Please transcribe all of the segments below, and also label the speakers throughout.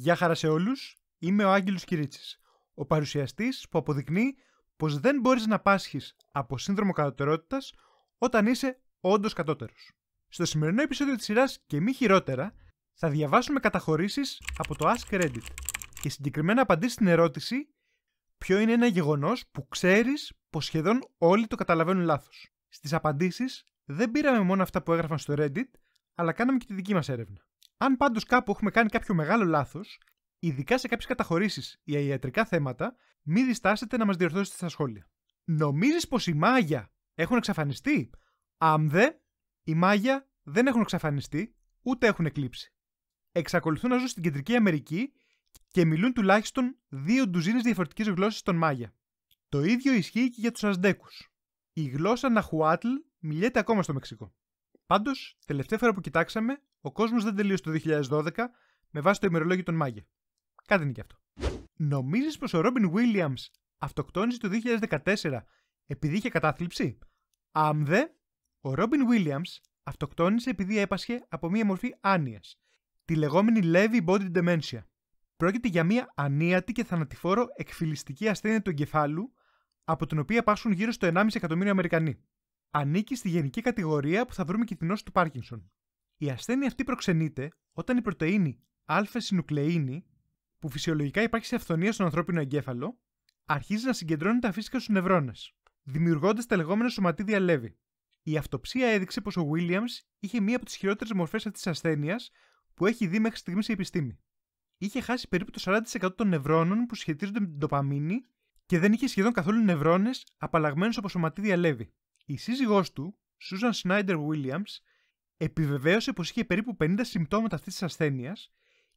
Speaker 1: Γεια χαρά σε όλους. Είμαι ο Άγγελος Κυρίτσι, ο παρουσιαστής που αποδεικνύει πως δεν μπορείς να πάσχεις από σύνδρομο κατωτερότητας όταν είσαι όντως κατώτερος. Στο σημερινό επεισόδιο της σειράς και μη χειρότερα, θα διαβάσουμε καταχωρήσεις από το Ask Reddit και συγκεκριμένα απαντήσεις στην ερώτηση Ποιο είναι ένα γεγονός που ξέρεις πως σχεδόν όλοι το καταλαβαίνουν λάθος. Στις απαντήσεις δεν πήραμε μόνο αυτά που έγραφαν στο Reddit, αλλά κάναμε και τη δική μας έρευνα. Αν πάντως κάπου έχουμε κάνει κάποιο μεγάλο λάθος, ειδικά σε κάποιες καταχωρήσεις ή ιατρικά θέματα, μην διστάσετε να μας διορθώσετε στα σχόλια. Νομίζεις πως οι μάγια έχουν εξαφανιστεί. αν δε, οι μάγια δεν έχουν εξαφανιστεί, ούτε έχουν εκλείψει. Εξακολουθούν να ζουν στην Κεντρική Αμερική και μιλούν τουλάχιστον δύο ντουζίνες διαφορετικές γλώσσες των Μάγια. Το ίδιο ισχύει και για τους Αζντέκους. Η γλώσσα Ναχουάτλ μιλιέται ακόμα στο Μεξικό. Πάντως, τελευταία φορά που κοιτάξαμε, ο κόσμος δεν τελείωσε το 2012 με βάση το ημερολόγιο των Μάγια. Κάτι είναι και αυτό. Νομίζεις πως ο Ρόμπιν Βίλιαμ αυτοκτόνησε το 2014 επειδή είχε κατάθλιψη. Άμδε, ο Ρόμπιν Βίλιαμ αυτοκτόνησε επειδή έπασχε από μία μορφή άνοια, τη λεγόμενη Levy Body Dementia. Πρόκειται για μία ανίατη και θανατηφόρο εκφυλιστική ασθένεια του εγκεφάλου, από την οποία πάσχουν γύρω στο 1,5 εκατομμύριο Αμερικανοί. Ανήκει στη γενική κατηγορία που θα βρούμε και την νόση του Πάρκινσον. Η ασθένεια αυτή προξενείται όταν η πρωτενη α-συνουκλεΐνη, που φυσιολογικά υπάρχει σε αυθονία στον ανθρώπινο εγκέφαλο, αρχίζει να συγκεντρώνει τα φύσικα στους νευρώνες, δημιουργώντας τα λεγόμενα σωματίδια λέβη. Η αυτοψία έδειξε πως ο Βίλιαμ είχε μία από τις χειρότερες μορφές αυτής της ασθένειας που έχει δει μέχρι στιγμής η επιστήμη. Είχε χάσει περίπου το 40% των νευρώνων που σχετίζονται με την τοπαμίνη και δεν είχε σχεδόν καθόλου νευρώνες απαλλαγμένους από σωματίδια λέβη. Η σύζυγός του, Σούζαν Σνάιντερ Βίλιαμ, επιβεβαίωσε πως είχε περίπου 50 συμπτώματα αυτής της ασθένειας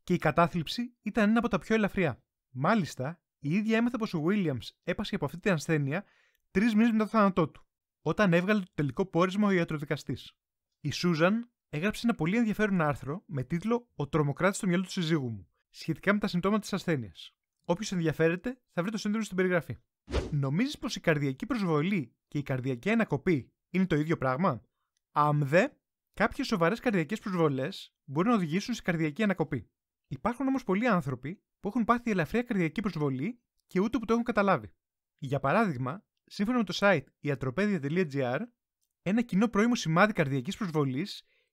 Speaker 1: και η κατάθλιψη ήταν ένα από τα πιο ελαφριά. Μάλιστα, η ίδια έμαθε πως ο Williams έπασε από αυτή την ασθένεια τρεις μήνες μετά το θάνατό του, όταν έβγαλε το τελικό πόρισμα ο ιατροδικαστής. Η Σούζαν έγραψε ένα πολύ ενδιαφέρον άρθρο με τίτλο Ο τρομοκράτης στο μυαλό του συζύγου μου, σχετικά με τα συμπτώματα της ασθένειας. Όποιος ενδιαφέρεται θα βρει το σύνδρομο στην περιγραφή. Νομίζεις πως η καρδιακή προσβολή και η καρδιακή ανακοπή είναι το ίδιο πράγμα. δεν, Κάποιες σοβαρές καρδιακές προσβολές μπορεί να οδηγήσουν σε καρδιακή ανακοπή. Υπάρχουν όμως πολλοί άνθρωποι που έχουν πάθει ελαφριά καρδιακή προσβολή και ούτε που το έχουν καταλάβει. Για παράδειγμα, σύμφωνα με το site iatropedia.gr, ένα κοινό πρώιμο σημάδι καρδιακής προσβολής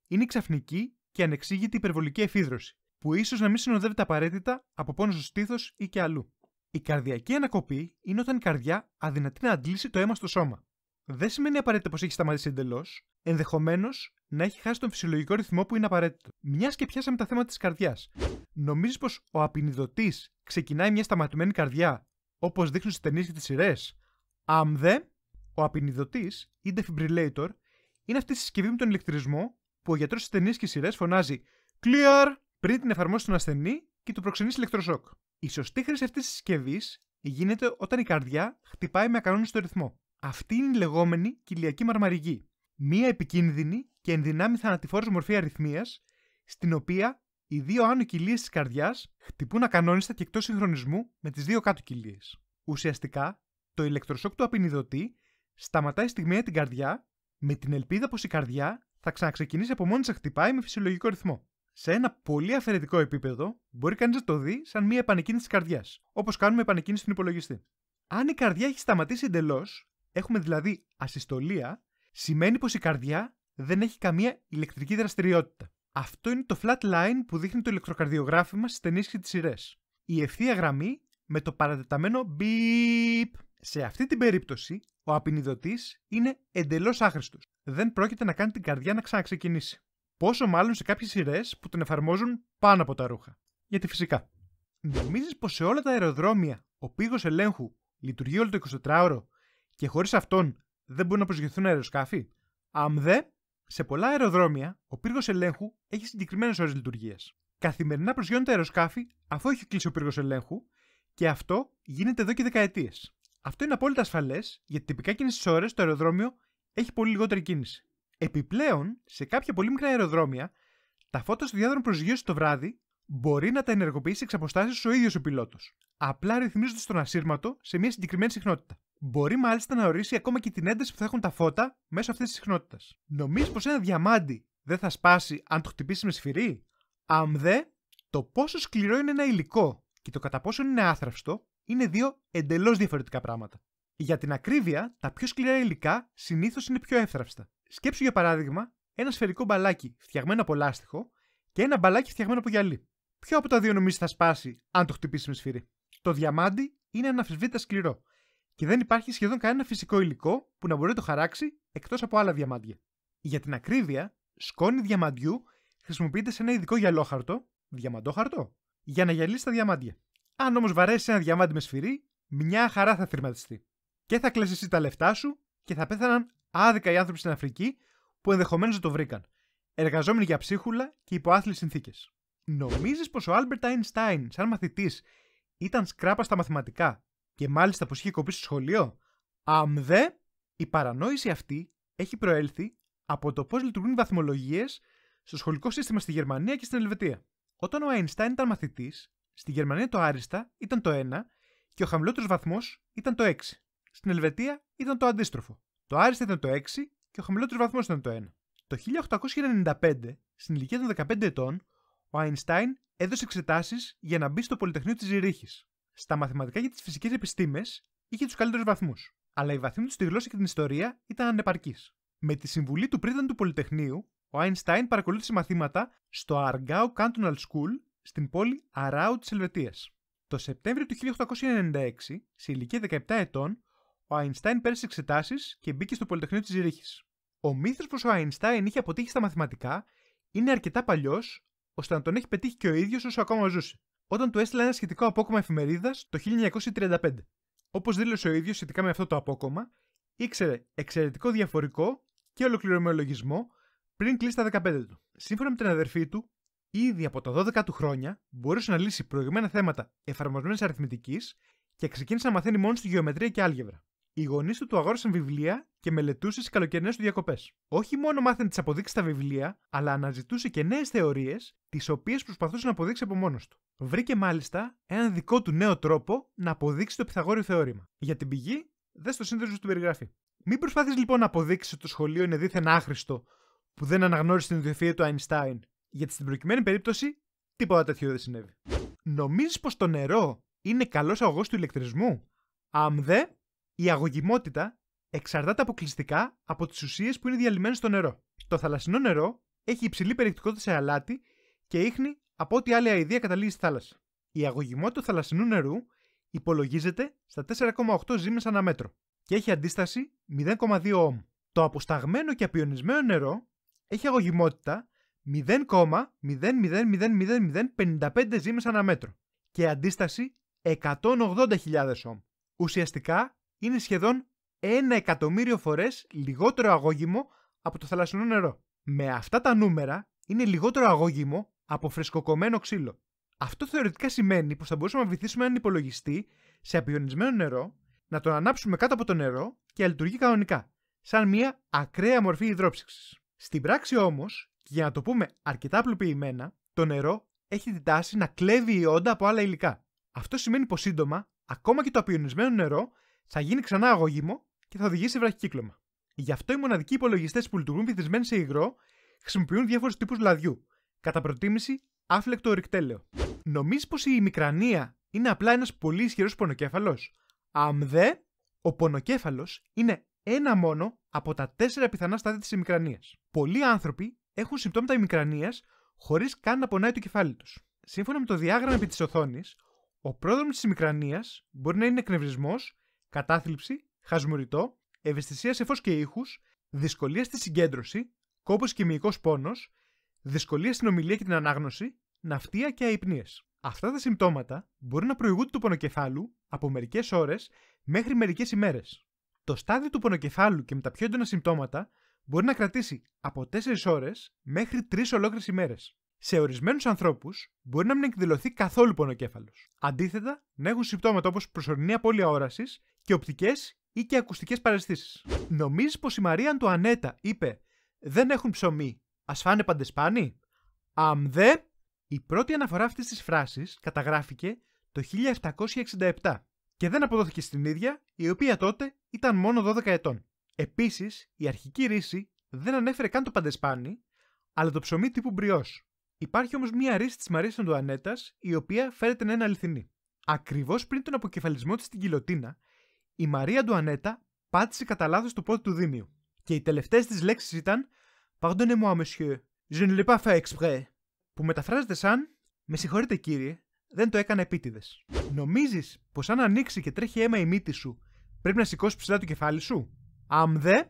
Speaker 1: είναι η ξαφνική και ανεξήγητη υπερβολική εφίδρωση, που ίσως να μην συνοδεύεται απαραίτητα από πόνος στο στήθος ή και αλλού. Η καρδιακή ανακοπή είναι όταν η καρδιά αδυνατεί να αντλήσει το αίμα στο σώμα δεν σημαίνει απαραίτητα πως έχει σταματήσει εντελώς. Ενδεχομένως να έχει χάσει τον φυσιολογικό ρυθμό που είναι απαραίτητο. Μιας και πιάσαμε τα θέματα της καρδιάς. Νομίζεις πως ο απεινιδωτής ξεκινάει μια σταματημένη καρδιά, όπως δείχνουν στις ταινίες και τις σειρές. αν δεν ο απεινιδωτής ή defibrillator είναι αυτή η συσκευή με τον ηλεκτρισμό που ο γιατρός στις ταινίες και σειρές φωνάζει Clear πριν την εφαρμόσει στον ασθενή και του προξενεί ηλεκτροσόκ. Η σωστή χρήση αυτής της συσκευής γίνεται όταν η καρδιά χτυπάει με ακανόνιστο ρυθμό. Αυτή είναι η λεγόμενη κοιλιακή μαρμαριγή, Μία επικίνδυνη και ενδυνάμει θανατηφόρος μορφή αριθμίας, στην οποία οι δύο άνω κοιλίες της καρδιάς χτυπούν ακανόνιστα και εκτός συγχρονισμού με τις δύο κάτω κοιλίες. Ουσιαστικά, το ηλεκτροσόκ του απεινιδωτή σταματάει στιγμιαία την καρδιά με την ελπίδα πως η καρδιά θα ξαναξεκινήσει από μόνη της να χτυπάει με φυσιολογικό ρυθμό. Σε ένα πολύ αφαιρετικό επίπεδο, μπορεί κανείς να το δει σαν μια επανεκκίνηση της καρδιάς, όπως κάνουμε επανεκκίνηση στον υπολογιστή. Αν η καρδιά έχει σταματήσει εντελώς, Έχουμε δηλαδή ασυστολία, σημαίνει πως η καρδιά δεν έχει καμία ηλεκτρική δραστηριότητα. Αυτό είναι το flat line που δείχνει το ηλεκτροκαρδιογράφημα στις ταινίες και σειρές. Η ευθεία γραμμή με το παρατεταμένο beep. Σε αυτή την περίπτωση, ο απεινιδωτής είναι εντελώς άχρηστος. Δεν πρόκειται να κάνει την καρδιά να ξαναξεκινήσει. Πόσο μάλλον σε κάποιες σειρές που τον εφαρμόζουν πάνω από τα ρούχα. Γιατί φυσικά. Νομίζεις πως σε όλα τα αεροδρόμια ο πύργος ελέγχου λειτουργεί όλο το 24ωρο και χωρίς αυτόν δεν μπορούν να προσγειωθούν αεροσκάφη. δε! σε πολλά αεροδρόμια, ο πύργος ελέγχου έχει συγκεκριμένες ώρες λειτουργίας. Καθημερινά προσγειώνεται αεροσκάφη αφού έχει κλείσει ο πύργος ελέγχου και αυτό γίνεται εδώ και δεκαετίες. Αυτό είναι απόλυτα ασφαλές γιατί τυπικά εκείνες τις ώρες το αεροδρόμιο έχει πολύ λιγότερη κίνηση. Επιπλέον, σε κάποια πολύ μικρά αεροδρόμια, τα φώτα στο διάδρομο προσγείωσης το βράδυ μπορεί να τα ενεργοποιήσει εξ αποστάσεως ο ίδιος ο πιλότος. Απλά ρυθμίζοντα τον ασύρματο σε μια συγκεκριμένη συχνότητα. Μπορεί μάλιστα να ορίσει ακόμα και την ένταση που θα έχουν τα φώτα μέσω αυτής της συχνότητας. Νομίζεις πως ένα διαμάντι δεν θα σπάσει αν το χτυπήσει με σφυρί. Αν δε, το πόσο σκληρό είναι ένα υλικό και το κατά πόσο είναι άθραυστο είναι δύο εντελώς διαφορετικά πράγματα. Για την ακρίβεια, τα πιο σκληρά υλικά συνήθως είναι πιο εύθραυστα. Σκέψου για παράδειγμα ένα σφαιρικό μπαλάκι φτιαγμένο από λάστιχο και ένα μπαλάκι φτιαγμένο από γυαλί. Ποιο από τα δύο νομίζεις θα σπάσει αν το χτυπήσει με σφυρί. Το διαμάντι είναι αναφυσβήτητα σκληρό και δεν υπάρχει σχεδόν κανένα φυσικό υλικό που να μπορεί να το χαράξει εκτός από άλλα διαμάντια. Για την ακρίβεια, σκόνη διαμαντιού χρησιμοποιείται σε ένα ειδικό γυαλόχαρτο, διαμαντόχαρτο, για να γυαλίσει τα διαμάντια. Αν όμως βαρέσεις ένα διαμάντι με σφυρί, μια χαρά θα θρηματιστεί. Και θα κλέσει εσύ τα λεφτά σου και θα πέθαναν άδικα οι άνθρωποι στην Αφρική που ενδεχομένως δεν το βρήκαν. Εργαζόμενοι για ψίχουλα και υπό άθλιες συνθήκες. Νομίζεις πως ο Άλμπερτ Αϊνστάιν, σαν μαθητής, ήταν σκράπα στα μαθηματικά και μάλιστα πως είχε κοπεί στο σχολείο. Αμ δε! η παρανόηση αυτή έχει προέλθει από το πώς λειτουργούν οι βαθμολογίες στο σχολικό σύστημα στη Γερμανία και στην Ελβετία. Όταν ο Αϊνστάιν ήταν μαθητής, στη Γερμανία το άριστα ήταν το 1 και ο χαμηλότερος βαθμός ήταν το 6. Στην Ελβετία ήταν το αντίστροφο. Το άριστα ήταν το 6 και ο χαμηλότερος βαθμός ήταν το 1. Το 1895, στην ηλικία των 15 ετών, ο Αϊνστάιν έδωσε εξετάσεις για να μπει στο Πολυτεχνείο της Ζηρίχης. Στα μαθηματικά και τις φυσικές επιστήμες είχε τους καλύτερους βαθμούς, αλλά οι βαθμοί τους στη γλώσσα και την ιστορία ήταν ανεπαρκή. Με τη συμβουλή του πρίτανου του Πολυτεχνείου, ο Άινστάιν παρακολούθησε μαθήματα στο Αργάου Cantonal School στην πόλη Αράου της Ελβετίας. Το Σεπτέμβριο του 1896, σε ηλικία 17 ετών, ο Άινστάιν πέρασε εξετάσεις και μπήκε στο Πολυτεχνείο της Ζηρίχης. Ο μύθος πως ο Άινστάιν είχε αποτύχει στα μαθηματικά είναι αρκετά παλιός ώστε να τον έχει πετύχει και ο ίδιος όσο ακόμα ζούσε όταν του έστειλε ένα σχετικό απόκομα εφημερίδας το 1935. Όπως δήλωσε ο ίδιος σχετικά με αυτό το απόκομα, ήξερε εξαιρετικό διαφορικό και ολοκληρωμένο λογισμό πριν κλείσει τα 15 του. Σύμφωνα με την αδερφή του, ήδη από τα 12 του χρόνια μπορούσε να λύσει προηγμένα θέματα εφαρμοσμένης αριθμητικής και ξεκίνησε να μαθαίνει μόνο στη γεωμετρία και άλγευρα. Οι γονείς του του αγόρασαν βιβλία και μελετούσες τις καλοκαιρινές του διακοπές. Όχι μόνο μάθαινε τις αποδείξεις στα βιβλία, αλλά αναζητούσε και νέες θεωρίες, τις οποίες προσπαθούσε να αποδείξει από μόνος του. Βρήκε μάλιστα έναν δικό του νέο τρόπο να αποδείξει το Πιθαγόριο θεώρημα. Για την πηγή, δες στο σύνδεσμο του περιγραφή. Μην προσπαθείς λοιπόν να αποδείξεις ότι το σχολείο είναι δίθεν άχρηστο που δεν αναγνώρισε την ιδιοφυα του Αϊνστάιν, γιατί στην προκειμένη περίπτωση τίποτα τέτοιο δεν συνέβη. Νομίζεις πως το νερό είναι καλός αγωγός του ηλεκτρισμού. αν δεν. Η αγωγιμότητα εξαρτάται αποκλειστικά από τις ουσίες που είναι διαλυμένες στο νερό. Το θαλασσινό νερό έχει υψηλή περιεκτικότητα σε αλάτι και ίχνη από ό,τι άλλη αηδία καταλήγει στη θάλασσα. Η αγωγημότητα του θαλασσινού νερού υπολογίζεται στα 4,8 ζήμες ανά μέτρο και έχει αντίσταση 0,2 Ωμ. Το αποσταγμένο και απιονισμένο νερό έχει αγωγημότητα 0,0000055 ζήμες ανά μέτρο και αντίσταση 180.000 Ωμ. Ουσιαστικά είναι σχεδόν ένα εκατομμύριο φορές λιγότερο αγώγιμο από το θαλασσινό νερό. Με αυτά τα νούμερα είναι λιγότερο αγώγιμο από φρεσκοκομμένο ξύλο. Αυτό θεωρητικά σημαίνει πως θα μπορούσαμε να βυθίσουμε έναν υπολογιστή σε απειονισμένο νερό, να τον ανάψουμε κάτω από το νερό και να λειτουργεί κανονικά, σαν μια ακραία μορφή υδρόψυξης. Στην πράξη όμως, για να το πούμε αρκετά απλοποιημένα, το νερό έχει την τάση να κλέβει η όντα από άλλα υλικά. Αυτό σημαίνει πως σύντομα, ακόμα και το απειονισμένο νερό θα γίνει ξανά αγωγήμο και θα οδηγήσει σε βραχικύκλωμα. Γι' αυτό οι μοναδικοί υπολογιστές που λειτουργούν πυθισμένοι σε υγρό χρησιμοποιούν διάφορους τύπους λαδιού. Κατά προτίμηση, άφλεκτο ορυκτέλαιο. Νομίζεις πως η μικρανία είναι απλά ένας πολύ ισχυρός πονοκέφαλος. αν δε, ο πονοκέφαλος είναι ένα μόνο από τα τέσσερα πιθανά στάδια της ημικρανίας. Πολλοί άνθρωποι έχουν συμπτώματα ημικρανίας χωρίς καν να πονάει το κεφάλι τους. Σύμφωνα με το διάγραμμα επί της οθόνης, ο πρόδρομος της ημικρανίας μπορεί να είναι εκνευρισμός κατάθλιψη, χασμουριτό, ευαισθησία σε φως και ήχους, δυσκολία στη συγκέντρωση, κόπος και μυϊκός πόνος, δυσκολία στην ομιλία και την ανάγνωση, ναυτία και αϊπνίες. Αυτά τα συμπτώματα μπορεί να προηγούνται του πονοκεφάλου από μερικές ώρες μέχρι μερικές ημέρες. Το στάδιο του πονοκεφάλου και με τα πιο έντονα συμπτώματα μπορεί να κρατήσει από 4 ώρες μέχρι 3 ολόκληρες ημέρες. Σε ορισμένους ανθρώπους μπορεί να μην εκδηλωθεί καθόλου πονοκέφαλος. Αντίθετα, να έχουν συμπτώματα όπως προσωρινή απώλεια όρασης και οπτικές ή και ακουστικές παρεστήσει. Νομίζεις πως η Μαρία Αντουανέτα είπε Δεν έχουν ψωμί, ας φάνε παντεσπάνι. δε! Η πρώτη αναφορά αυτής της φράσης καταγράφηκε το 1767 και δεν αποδόθηκε στην ίδια, η οποία τότε ήταν μόνο 12 ετών. Επίσης, η αρχική ρίση δεν ανέφερε καν το παντεσπάνι, αλλά το ψωμί τύπου μπριός. Υπάρχει όμως μία ρίση της Μαρίας Αντουανέτας, η οποία φέρεται να είναι αληθινή. Ακριβώς πριν τον αποκεφαλισμό της στην Κιλοτίνα, η Μαρία Ντουανέτα πάτησε κατά λάθος το πόδι του Δήμιου. Και οι τελευταίες της λέξεις ήταν Pardonnez-moi, monsieur, je ne l'ai pas fait exprès. Που μεταφράζεται σαν Με συγχωρείτε, κύριε, δεν το έκανα επίτηδες. Νομίζεις πως αν ανοίξει και τρέχει αίμα η μύτη σου, πρέπει να σηκώσει ψηλά το κεφάλι σου. αν δε,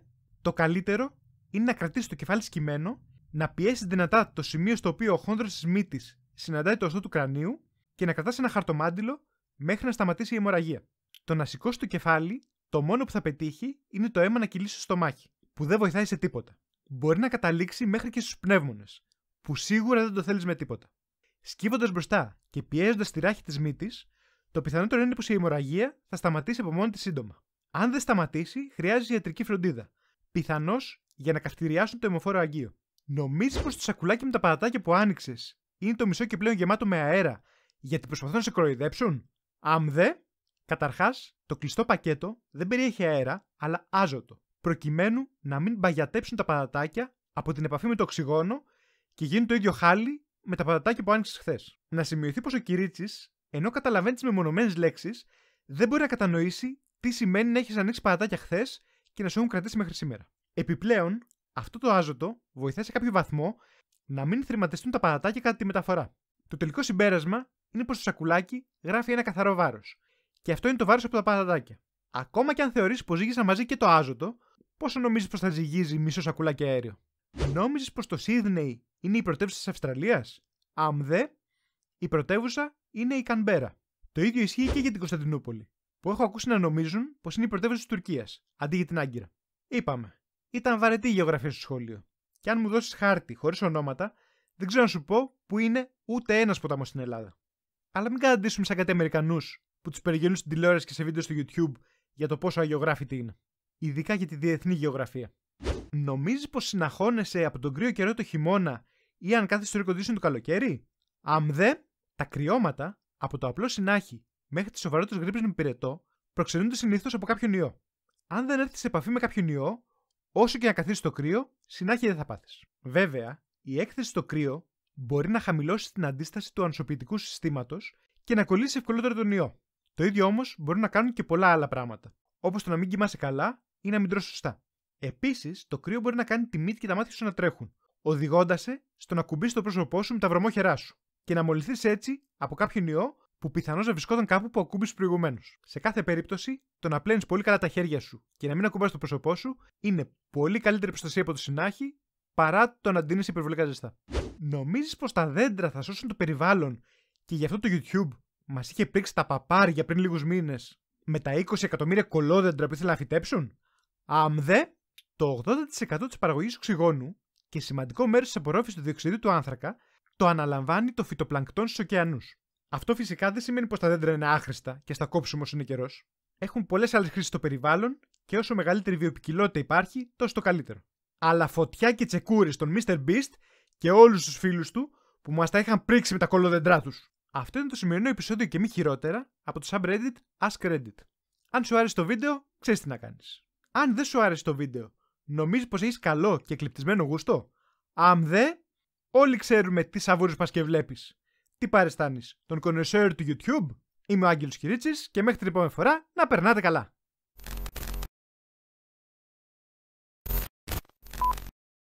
Speaker 1: το καλύτερο είναι να κρατήσεις το κεφάλι σκυμμένο, να πιέσεις δυνατά το σημείο στο οποίο ο χόντρο της μύτης συναντάει το οστό του κρανίου και να κρατάς ένα χαρτομάντιλο μέχρι να σταματήσει η αιμορραγία. Το να σηκώσει το κεφάλι, το μόνο που θα πετύχει είναι το αίμα να κυλήσει στο στομάχι, που δεν βοηθάει σε τίποτα. Μπορεί να καταλήξει μέχρι και στους πνεύμονες, που σίγουρα δεν το θέλεις με τίποτα. Σκύβοντας μπροστά και πιέζοντας τη ράχη της μύτης, το πιθανότερο είναι πως η αιμορραγία θα σταματήσει από μόνη της σύντομα. Αν δεν σταματήσει, χρειάζεται ιατρική φροντίδα. Πιθανώς για να καυτηριάσουν το αιμοφόρο αγγείο. Νομίζεις πως το σακουλάκι με τα παρατάκια που άνοιξες είναι το μισό και πλέον γεμάτο με αέρα γιατί προσπαθούν να σε κροϊδέψουν. αν δε, Καταρχάς, το κλειστό πακέτο δεν περιέχει αέρα, αλλά άζωτο, προκειμένου να μην παγιατέψουν τα πατατάκια από την επαφή με το οξυγόνο και γίνει το ίδιο χάλι με τα πατατάκια που άνοιξες χθες. Να σημειωθεί πως ο Κυρίτσι, ενώ καταλαβαίνει τις μεμονωμένες λέξεις, δεν μπορεί να κατανοήσει τι σημαίνει να έχεις ανοίξει πατατάκια χθες και να σου έχουν κρατήσει μέχρι σήμερα. Επιπλέον, αυτό το άζωτο βοηθάει σε κάποιο βαθμό να μην θρηματιστούν τα πατατάκια κατά τη μεταφορά. Το τελικό συμπέρασμα είναι πως το σακουλάκι γράφει ένα καθαρό βάρος. Και αυτό είναι το βάρος από τα πατατάκια. Ακόμα και αν θεωρείς πως ζήγησαν μαζί και το άζωτο, πόσο νομίζεις πως θα ζυγίζει μισό σακούλα και αέριο. Νόμιζες πως το Σίδνεϊ είναι η πρωτεύουσα της Αυστραλίας. αν δε, η πρωτεύουσα είναι η Κανμπέρα. Το ίδιο ισχύει και για την Κωνσταντινούπολη, που έχω ακούσει να νομίζουν πως είναι η πρωτεύουσα της Τουρκίας, αντί για την Άγκυρα. Είπαμε, ήταν βαρετή η γεωγραφία στο σχολείο. Και αν μου δώσεις χάρτη χωρίς ονόματα, δεν ξέρω να σου πω που είναι ούτε ένας ποταμός στην Ελλάδα. Αλλά μην καταντήσουμε σαν κάτι που τους περιγελούν στην τηλεόραση και σε βίντεο στο YouTube για το πόσο αγιογράφητη είναι. Ειδικά για τη διεθνή γεωγραφία. Νομίζεις πως συναχώνεσαι από τον κρύο καιρό το χειμώνα ή αν κάθεσαι στο ρεκοντήσιο το καλοκαίρι. αν δε, τα κρυώματα από το απλό συνάχη μέχρι τη σοβαρότητα γρήπη με πυρετό προξενούνται συνήθως από κάποιον ιό. Αν δεν έρθεις σε επαφή με κάποιον ιό, όσο και να καθίσεις στο κρύο, συνάχη δεν θα πάθεις. Βέβαια, η έκθεση στο κρύο μπορεί να χαμηλώσει την αντίσταση του ανσωπητικού συστήματος και να κολλήσει ευκολότερα τον ιό. Το ίδιο όμως μπορεί να κάνουν και πολλά άλλα πράγματα. Όπως το να μην κοιμάσαι καλά ή να μην τρώσει σωστά. Επίσης, το κρύο μπορεί να κάνει τη μύτη και τα μάτια σου να τρέχουν, οδηγώντας σε στο να κουμπίσεις το πρόσωπό σου με τα βρωμόχερά σου και να μολυθείς έτσι από κάποιον ιό που πιθανώς να βρισκόταν κάπου που ακούμπησε προηγουμένως. Σε κάθε περίπτωση, το να πλένεις πολύ καλά τα χέρια σου και να μην ακουμπάς το πρόσωπό σου είναι πολύ καλύτερη προστασία από το συνάχη παρά το να ντύνει υπερβολικά ζεστά. Νομίζεις πως τα δέντρα θα σώσουν το περιβάλλον και γι' αυτό το YouTube μας είχε πρίξει τα παπάρια πριν λίγους μήνες με τα 20 εκατομμύρια κολόδεντρα που ήθελαν να φυτέψουν. Αμδε, το 80% της παραγωγής οξυγόνου και σημαντικό μέρος της απορρόφησης του διοξιδίου του άνθρακα το αναλαμβάνει το φυτοπλανκτόν στους ωκεανούς. Αυτό φυσικά δεν σημαίνει πως τα δέντρα είναι άχρηστα και στα όσο είναι καιρός. Έχουν πολλές άλλες χρήσεις στο περιβάλλον και όσο μεγαλύτερη βιοπικιλότητα υπάρχει, τόσο το καλύτερο. Αλλά φωτιά και τσεκούρι στον Mr. Beast και όλους τους φίλους του που μας τα είχαν πρίξει με τα κολοδεντρά τους. Αυτό είναι το σημερινό επεισόδιο και μη χειρότερα από το subreddit Ask Reddit. Αν σου άρεσε το βίντεο, ξέρεις τι να κάνεις. Αν δεν σου άρεσε το βίντεο, νομίζεις πως έχεις καλό και κλειπτισμένο γούστο. Αν δε, όλοι ξέρουμε τι σαβούρες πα και βλέπεις. Τι παρεστάνεις; τον κονεσέρ του YouTube. Είμαι ο Άγγελος Κυρίτσης και μέχρι την επόμενη φορά να περνάτε καλά.